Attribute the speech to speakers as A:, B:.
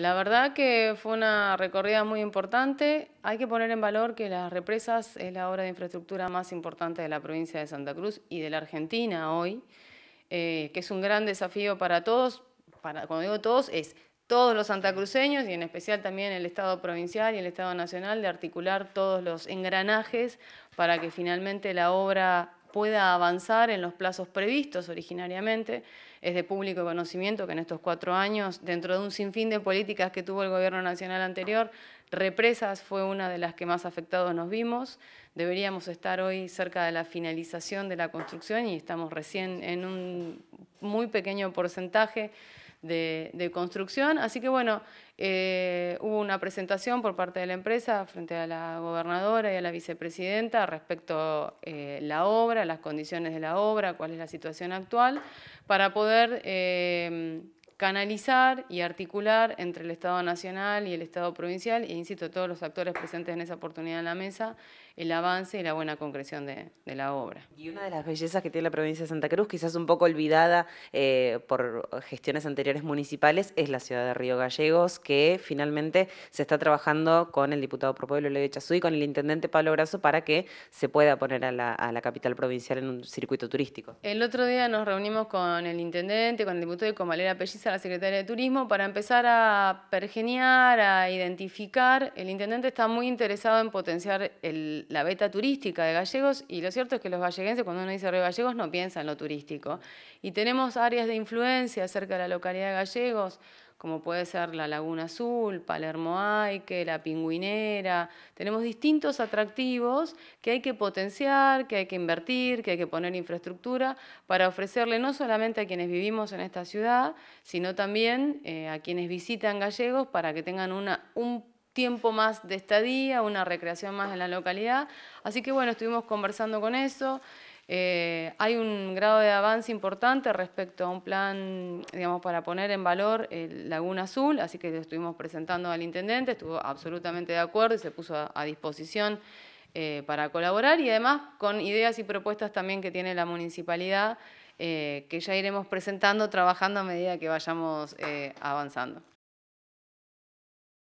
A: La verdad que fue una recorrida muy importante. Hay que poner en valor que las represas es la obra de infraestructura más importante de la provincia de Santa Cruz y de la Argentina hoy, eh, que es un gran desafío para todos. Para, cuando digo todos, es todos los santacruceños y en especial también el Estado provincial y el Estado nacional de articular todos los engranajes para que finalmente la obra pueda avanzar en los plazos previstos originariamente. Es de público conocimiento que en estos cuatro años, dentro de un sinfín de políticas que tuvo el gobierno nacional anterior, represas fue una de las que más afectados nos vimos. Deberíamos estar hoy cerca de la finalización de la construcción y estamos recién en un muy pequeño porcentaje de, construcción. Así que bueno, eh, hubo una presentación por parte de la empresa frente a la gobernadora y a la vicepresidenta respecto a eh, la obra, las condiciones de la obra, cuál es la situación actual, para poder eh, canalizar y articular entre el Estado Nacional y el Estado Provincial, e insisto, todos los actores presentes en esa oportunidad en la mesa,
B: el avance y la buena concreción de, la obra. Y una de las bellezas que tiene la provincia de Santa Cruz, quizás un poco olvidada eh, por gestiones anteriores municipales, es la ciudad de Río Gallegos, que finalmente se está trabajando con el diputado por pueblo Leo Chazú y con el intendente Pablo Brazo para que se pueda poner a la, a la capital provincial en un circuito turístico.
A: El otro día nos reunimos con el intendente, con el diputado y con Valera Pelliza a la Secretaría de Turismo para empezar a pergeniar, a identificar. El intendente está muy interesado en potenciar la beta turística de gallegos y lo cierto es que los galleguenses, cuando uno dice Río Gallegos, no piensan lo turístico. Y tenemos áreas de influencia cerca de la localidad de gallegos, como puede ser la Laguna Azul, Palermo Aike, la Pingüinera. Tenemos distintos atractivos que hay que potenciar, que hay que invertir, que hay que poner infraestructura para ofrecerle no solamente a quienes vivimos en esta ciudad, sino también eh, a quienes visitan gallegos para que tengan una, un tiempo más de estadía, una recreación más en la localidad. Así que bueno, estuvimos conversando con eso. Eh, hay un grado de avance importante respecto a un plan, digamos, para poner en valor el Laguna Azul, así que lo estuvimos presentando al intendente, estuvo absolutamente de acuerdo y se puso a, disposición eh, para colaborar y además con ideas y propuestas también que tiene la municipalidad, eh, que ya iremos presentando, trabajando a medida que vayamos avanzando.